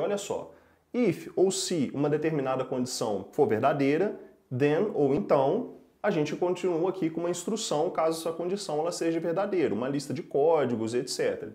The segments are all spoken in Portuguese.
olha só. If ou se uma determinada condição for verdadeira, then ou então, a gente continua aqui com uma instrução caso essa condição ela seja verdadeira, uma lista de códigos, etc.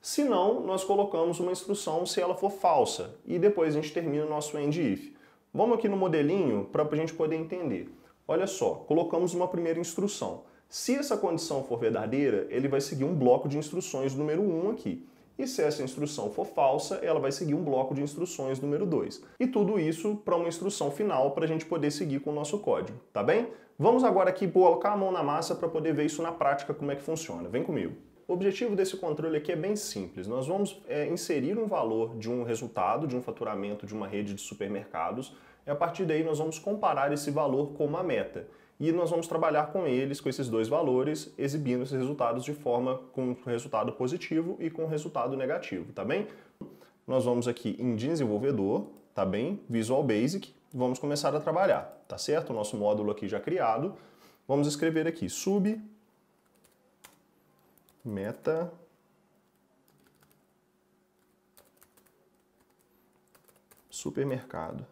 Se não, nós colocamos uma instrução se ela for falsa e depois a gente termina o nosso end if. Vamos aqui no modelinho para a gente poder entender. Olha só, colocamos uma primeira instrução. Se essa condição for verdadeira, ele vai seguir um bloco de instruções número 1 aqui. E se essa instrução for falsa, ela vai seguir um bloco de instruções número 2. E tudo isso para uma instrução final para a gente poder seguir com o nosso código, tá bem? Vamos agora aqui colocar a mão na massa para poder ver isso na prática como é que funciona. Vem comigo. O objetivo desse controle aqui é bem simples. Nós vamos é, inserir um valor de um resultado, de um faturamento de uma rede de supermercados, e a partir daí nós vamos comparar esse valor com uma meta e nós vamos trabalhar com eles, com esses dois valores, exibindo esses resultados de forma com resultado positivo e com resultado negativo, tá bem? Nós vamos aqui em desenvolvedor, tá bem? Visual Basic, vamos começar a trabalhar, tá certo? O nosso módulo aqui já criado. Vamos escrever aqui sub meta supermercado.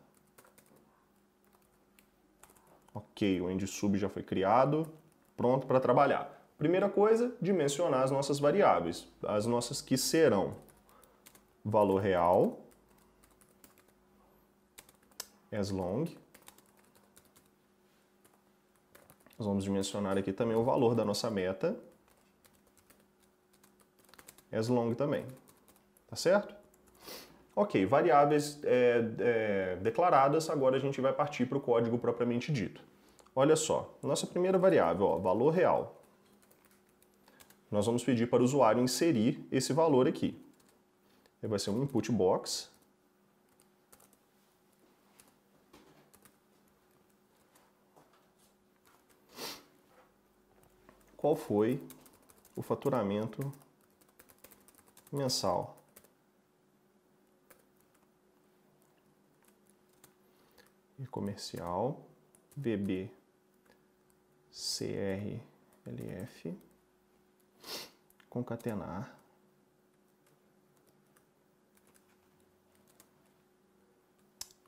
Ok, o EndSub já foi criado, pronto para trabalhar. Primeira coisa, dimensionar as nossas variáveis, as nossas que serão valor real, as long. Nós vamos dimensionar aqui também o valor da nossa meta, as long também, tá certo? Ok, variáveis é, é, declaradas, agora a gente vai partir para o código propriamente dito. Olha só, nossa primeira variável, ó, valor real. Nós vamos pedir para o usuário inserir esse valor aqui. Ele vai ser um input box. Qual foi o faturamento mensal e comercial, VB, CRLF, concatenar,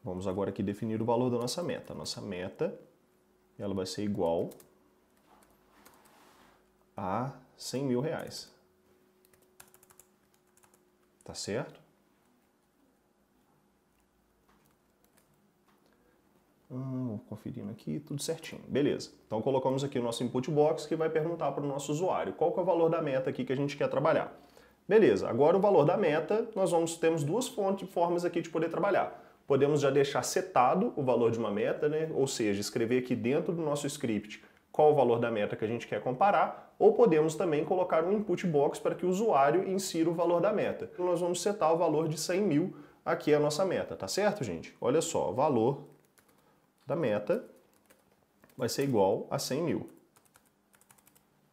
Vamos agora aqui definir o valor da nossa meta. Nossa meta ela vai ser igual a 100 mil reais. Tá certo? Hum, conferindo aqui, tudo certinho. Beleza. Então colocamos aqui o nosso input box que vai perguntar para o nosso usuário qual é o valor da meta aqui que a gente quer trabalhar. Beleza, agora o valor da meta, nós vamos temos duas fontes, formas aqui de poder trabalhar. Podemos já deixar setado o valor de uma meta, né? ou seja, escrever aqui dentro do nosso script qual o valor da meta que a gente quer comparar, ou podemos também colocar um input box para que o usuário insira o valor da meta. Nós vamos setar o valor de 100 mil, aqui é a nossa meta, tá certo, gente? Olha só, valor da meta vai ser igual a 100 mil.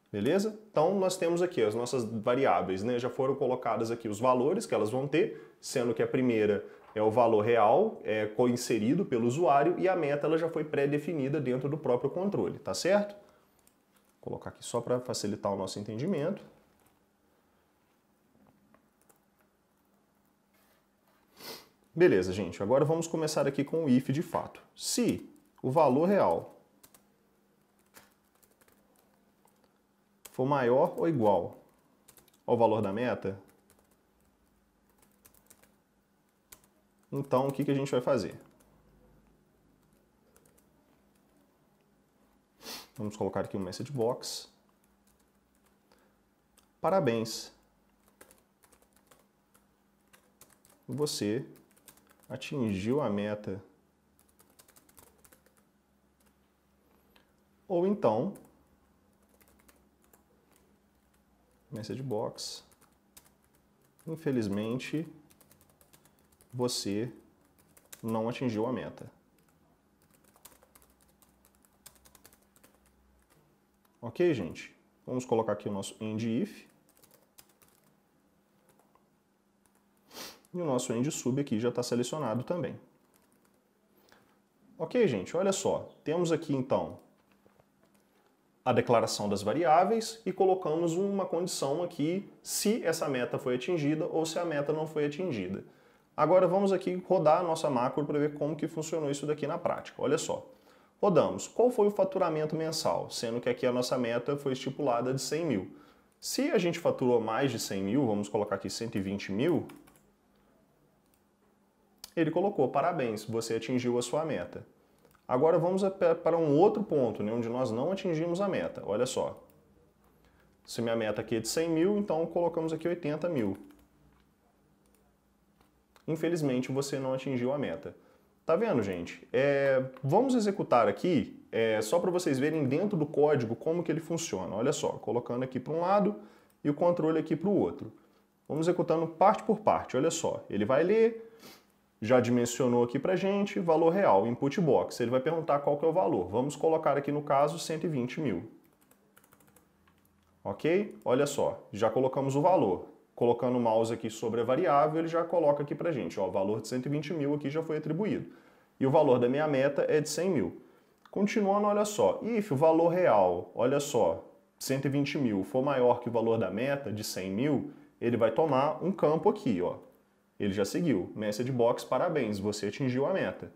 Beleza? Então nós temos aqui as nossas variáveis, né? Já foram colocadas aqui os valores que elas vão ter, sendo que a primeira é o valor real, é coinserido pelo usuário e a meta ela já foi pré-definida dentro do próprio controle, tá certo? Vou colocar aqui só para facilitar o nosso entendimento. Beleza, gente. Agora vamos começar aqui com o if de fato. Se o valor real for maior ou igual ao valor da meta, então o que, que a gente vai fazer? Vamos colocar aqui um message box. Parabéns. Você atingiu a meta. Ou então, message box, infelizmente, você não atingiu a meta. Ok, gente? Vamos colocar aqui o nosso end if. E o nosso end sub aqui já está selecionado também. Ok, gente, olha só. Temos aqui, então, a declaração das variáveis e colocamos uma condição aqui se essa meta foi atingida ou se a meta não foi atingida. Agora vamos aqui rodar a nossa macro para ver como que funcionou isso daqui na prática. Olha só. Rodamos. Qual foi o faturamento mensal? Sendo que aqui a nossa meta foi estipulada de 100 mil. Se a gente faturou mais de 100 mil, vamos colocar aqui 120 mil, ele colocou: parabéns, você atingiu a sua meta. Agora vamos para um outro ponto, né, onde nós não atingimos a meta. Olha só. Se minha meta aqui é de 100 mil, então colocamos aqui 80 mil. Infelizmente você não atingiu a meta. Tá vendo, gente? É, vamos executar aqui, é, só para vocês verem dentro do código como que ele funciona. Olha só, colocando aqui para um lado e o controle aqui para o outro. Vamos executando parte por parte, olha só. Ele vai ler, já dimensionou aqui para gente, valor real, input box. Ele vai perguntar qual que é o valor. Vamos colocar aqui no caso 120 mil. Ok? Olha só, já colocamos o valor. Colocando o mouse aqui sobre a variável, ele já coloca aqui para gente. Ó, o valor de 120 mil aqui já foi atribuído. E o valor da minha meta é de 100 mil. Continuando, olha só. If o valor real, olha só, 120 mil for maior que o valor da meta de 100 mil, ele vai tomar um campo aqui, ó, ele já seguiu. Message é box, parabéns, você atingiu a meta.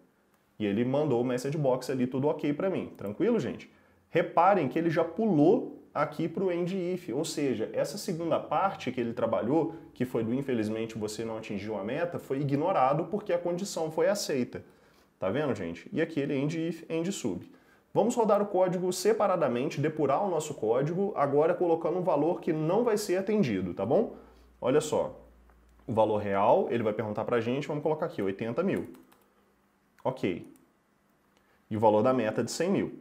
E ele mandou o message é box ali, tudo ok para mim. Tranquilo, gente? Reparem que ele já pulou aqui para o end if, ou seja, essa segunda parte que ele trabalhou, que foi do infelizmente você não atingiu a meta, foi ignorado porque a condição foi aceita. Tá vendo, gente? E aqui ele end if, end sub. Vamos rodar o código separadamente, depurar o nosso código, agora colocando um valor que não vai ser atendido, tá bom? Olha só, o valor real, ele vai perguntar para a gente, vamos colocar aqui, 80 mil. Ok. E o valor da meta é de 100 mil.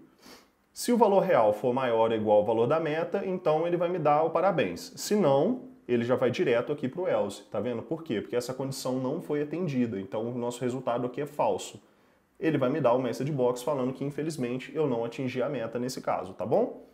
Se o valor real for maior ou igual ao valor da meta, então ele vai me dar o parabéns. Se não, ele já vai direto aqui para o else, tá vendo? Por quê? Porque essa condição não foi atendida, então o nosso resultado aqui é falso. Ele vai me dar o message box falando que infelizmente eu não atingi a meta nesse caso, tá bom?